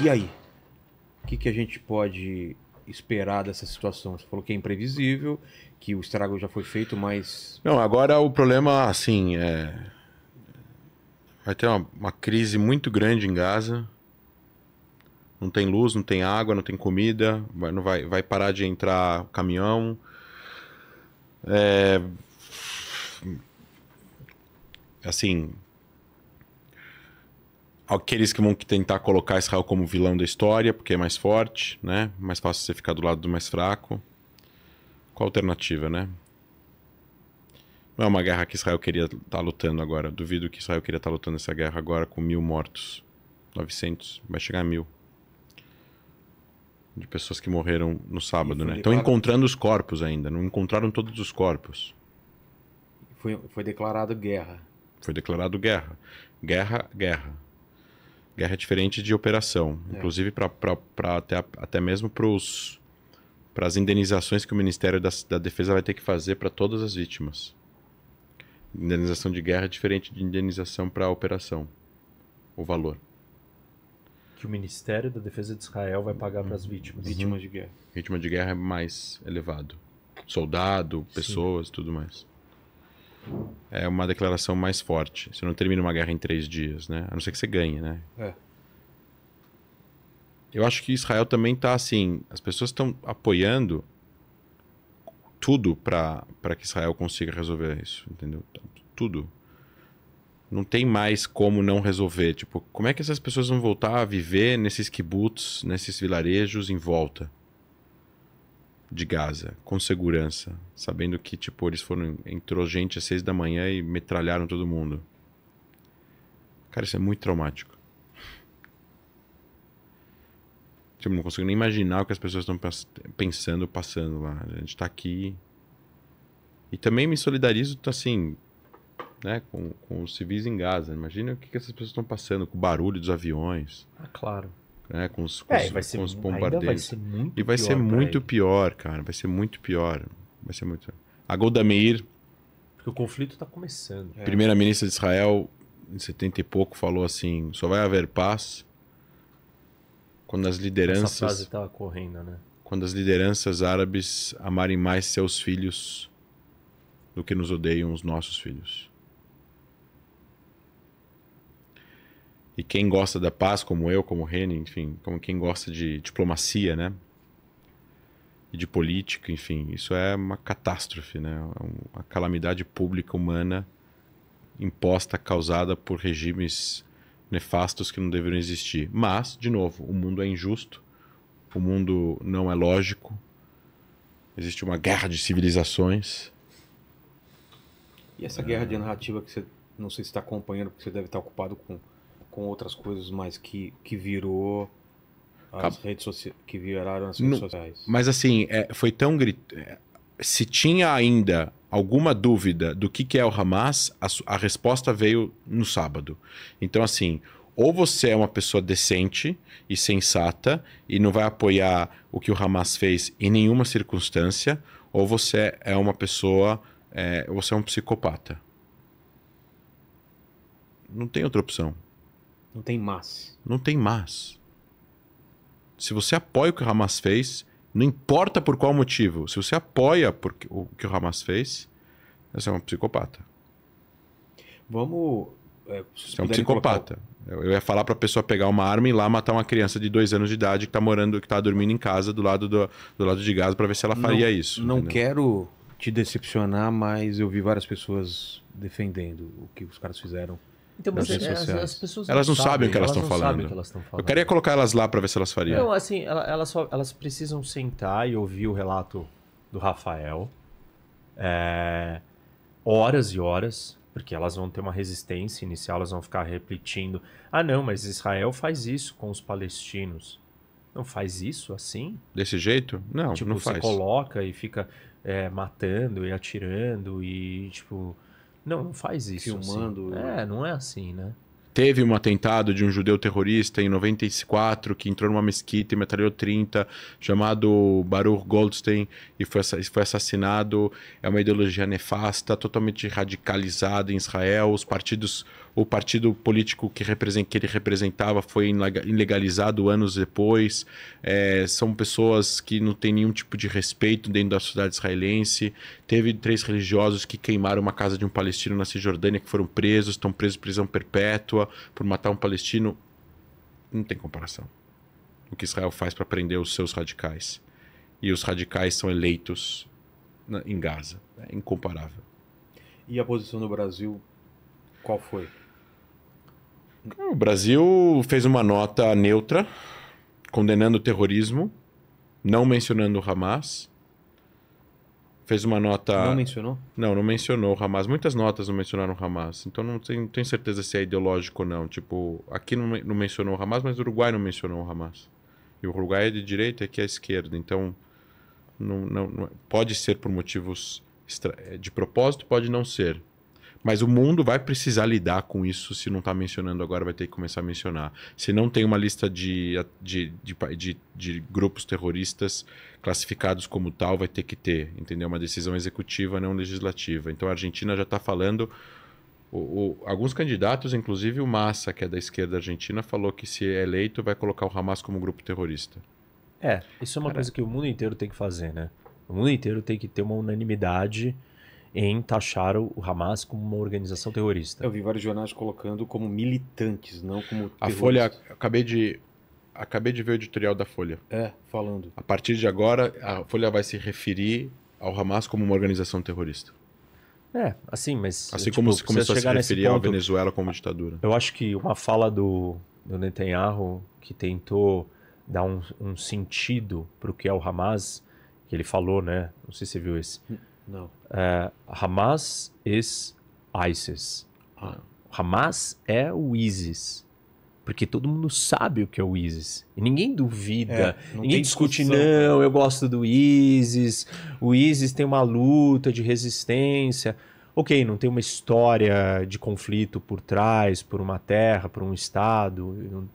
E aí? O que, que a gente pode esperar dessa situação? Você falou que é imprevisível, que o estrago já foi feito, mas. Não, agora o problema, assim, é. Vai ter uma, uma crise muito grande em Gaza. Não tem luz, não tem água, não tem comida. Vai, não vai, vai parar de entrar caminhão. É... Assim, aqueles que vão tentar colocar Israel como vilão da história, porque é mais forte, né? Mais fácil você ficar do lado do mais fraco. Qual a alternativa, né? Não é uma guerra que Israel queria estar tá lutando agora. Duvido que Israel queria estar tá lutando essa guerra agora com mil mortos. 900, vai chegar a mil. De pessoas que morreram no sábado, né? Estão encontrando os corpos ainda, não encontraram todos os corpos. Foi, foi declarado guerra. Foi declarado guerra. Guerra, guerra. Guerra é diferente de operação, é. inclusive pra, pra, pra até, até mesmo para as indenizações que o Ministério da, da Defesa vai ter que fazer para todas as vítimas. Indenização de guerra é diferente de indenização para operação, o valor. Que o Ministério da Defesa de Israel vai pagar para as vítimas. Vítimas de guerra. Vítima de guerra é mais elevado. Soldado, pessoas, e tudo mais é uma declaração mais forte. Você não termina uma guerra em três dias, né? A não ser que você ganhe, né? É. Eu acho que Israel também está assim. As pessoas estão apoiando tudo para que Israel consiga resolver isso, entendeu? Tudo. Não tem mais como não resolver. Tipo, como é que essas pessoas vão voltar a viver nesses kibbutz, nesses vilarejos em volta? de Gaza, com segurança, sabendo que tipo eles foram entrou gente às seis da manhã e metralharam todo mundo. Cara, isso é muito traumático. Tipo, não consigo nem imaginar o que as pessoas estão pensando, passando lá. A gente tá aqui. E também me solidarizo, assim, né, com, com os civis em Gaza. Imagina o que, que essas pessoas estão passando, com o barulho dos aviões. Ah, claro né, com os, com, é, os, ser, com os Vai e vai pior ser muito pior, cara. Vai ser muito pior. Vai ser muito. A Golda Meir. Porque o conflito está começando. É. Primeira ministra de Israel, em 70 e pouco, falou assim: só vai haver paz quando as lideranças. Essa frase estava correndo, né? Quando as lideranças árabes amarem mais seus filhos do que nos odeiam os nossos filhos. E quem gosta da paz, como eu, como Reni, enfim, como quem gosta de diplomacia, né? E de política, enfim, isso é uma catástrofe, né? É uma calamidade pública humana imposta, causada por regimes nefastos que não deveriam existir. Mas, de novo, o mundo é injusto, o mundo não é lógico, existe uma guerra de civilizações. E essa guerra de narrativa que você não sei se está acompanhando, porque você deve estar tá ocupado com com outras coisas, mas que, que virou as Cap... redes sociais, que viraram as redes no... sociais. Mas assim, é, foi tão grito é, se tinha ainda alguma dúvida do que, que é o Hamas, a, a resposta veio no sábado. Então assim, ou você é uma pessoa decente e sensata e não vai apoiar o que o Hamas fez em nenhuma circunstância, ou você é uma pessoa, é, você é um psicopata. Não tem outra opção. Não tem mas. Não tem mas. Se você apoia o que o Hamas fez, não importa por qual motivo, se você apoia o que o Hamas fez, você é um psicopata. Vamos. É, você é um psicopata. Colocar... Eu ia falar para a pessoa pegar uma arma e ir lá matar uma criança de dois anos de idade que está morando, que tá dormindo em casa do lado, do, do lado de Gaza para ver se ela faria não, isso. Não entendeu? quero te decepcionar, mas eu vi várias pessoas defendendo o que os caras fizeram então, mas é, as, as, as pessoas elas não sabem, sabem, o que elas estão falando. Que elas falando. Eu queria colocar elas lá para ver se elas fariam. Não, assim, elas, só, elas precisam sentar e ouvir o relato do Rafael. É, horas e horas, porque elas vão ter uma resistência inicial, elas vão ficar repetindo: ah, não, mas Israel faz isso com os palestinos. Não faz isso assim? Desse jeito? Não, tipo, não faz. Você coloca e fica é, matando e atirando e, tipo. Não, não faz isso. Assim. Filmando. Assim. É, né? não é assim, né? Teve um atentado de um judeu terrorista em 94 que entrou numa mesquita e metralhou 30, chamado Baruch Goldstein, e foi, foi assassinado. É uma ideologia nefasta, totalmente radicalizada em Israel. Os partidos o partido político que, represent, que ele representava foi ilegalizado anos depois. É, são pessoas que não têm nenhum tipo de respeito dentro da sociedade israelense. Teve três religiosos que queimaram uma casa de um palestino na Cisjordânia que foram presos, estão presos em prisão perpétua por matar um palestino. Não tem comparação. O que Israel faz para prender os seus radicais. E os radicais são eleitos na, em Gaza. É incomparável. E a posição do Brasil qual foi? O Brasil fez uma nota neutra, condenando o terrorismo, não mencionando o Hamas. Fez uma nota. Não mencionou? Não, não mencionou o Hamas. Muitas notas não mencionaram o Hamas. Então não tenho, tenho certeza se é ideológico ou não. Tipo, aqui não, não mencionou o Hamas, mas o Uruguai não mencionou o Hamas. E o Uruguai é de direita e aqui é esquerda. Então, não, não, não, é. pode ser por motivos de propósito, pode não ser. Mas o mundo vai precisar lidar com isso. Se não está mencionando agora, vai ter que começar a mencionar. Se não tem uma lista de, de, de, de, de grupos terroristas classificados como tal, vai ter que ter, entendeu? Uma decisão executiva, não legislativa. Então a Argentina já está falando. O, o, alguns candidatos, inclusive o Massa, que é da esquerda argentina, falou que se é eleito vai colocar o Hamas como grupo terrorista. É, isso é uma Cara... coisa que o mundo inteiro tem que fazer, né? O mundo inteiro tem que ter uma unanimidade em taxar o Hamas como uma organização terrorista. Eu vi vários jornais colocando como militantes, não como terroristas. A Folha, acabei de acabei de ver o editorial da Folha. É, falando. A partir de agora, a Folha vai se referir ao Hamas como uma organização terrorista. É, assim, mas assim tipo, como se começou a se referir ponto, à Venezuela como ditadura. Eu acho que uma fala do, do Netanyahu que tentou dar um, um sentido para o que é o Hamas, que ele falou, né? Não sei se você viu esse. Hum. No. É, Hamas is ISIS. Ah. Hamas é o ISIS. Porque todo mundo sabe o que é o ISIS. E ninguém duvida. É, ninguém discute, não, né? eu gosto do ISIS. O ISIS tem uma luta de resistência. Ok, não tem uma história de conflito por trás, por uma terra, por um Estado.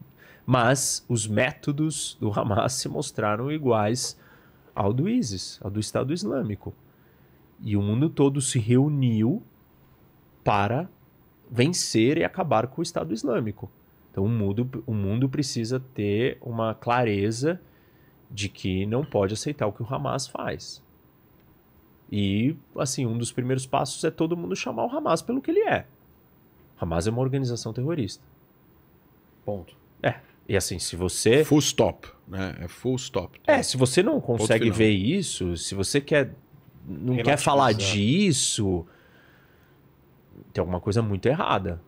Mas os métodos do Hamas se mostraram iguais ao do ISIS, ao do Estado Islâmico. E o mundo todo se reuniu para vencer e acabar com o Estado Islâmico. Então o mundo, o mundo precisa ter uma clareza de que não pode aceitar o que o Hamas faz. E, assim, um dos primeiros passos é todo mundo chamar o Hamas pelo que ele é. O Hamas é uma organização terrorista. Ponto. É. E assim, se você. Full stop, né? É full stop. É, se você não consegue ver isso, se você quer não quer falar disso, tem alguma coisa muito errada.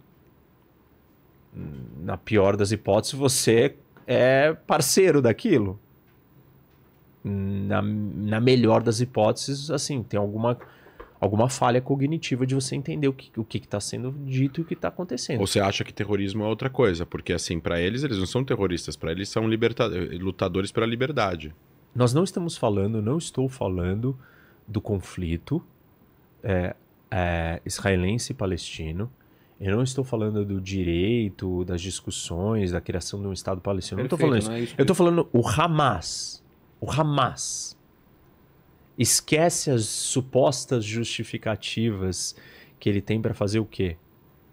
Na pior das hipóteses, você é parceiro daquilo. Na, na melhor das hipóteses, assim, tem alguma alguma falha cognitiva de você entender o que o que está sendo dito e o que está acontecendo. Ou você acha que terrorismo é outra coisa? Porque assim, para eles eles não são terroristas, para eles são lutadores pela liberdade. Nós não estamos falando, não estou falando do conflito é, é, israelense e palestino. Eu não estou falando do direito, das discussões, da criação de um Estado palestino. Perfeito, não estou falando isso. Não é isso. Eu estou falando o Hamas. O Hamas. Esquece as supostas justificativas que ele tem para fazer o quê?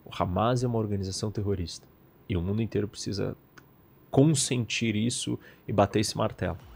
O Hamas é uma organização terrorista. E o mundo inteiro precisa consentir isso e bater esse martelo.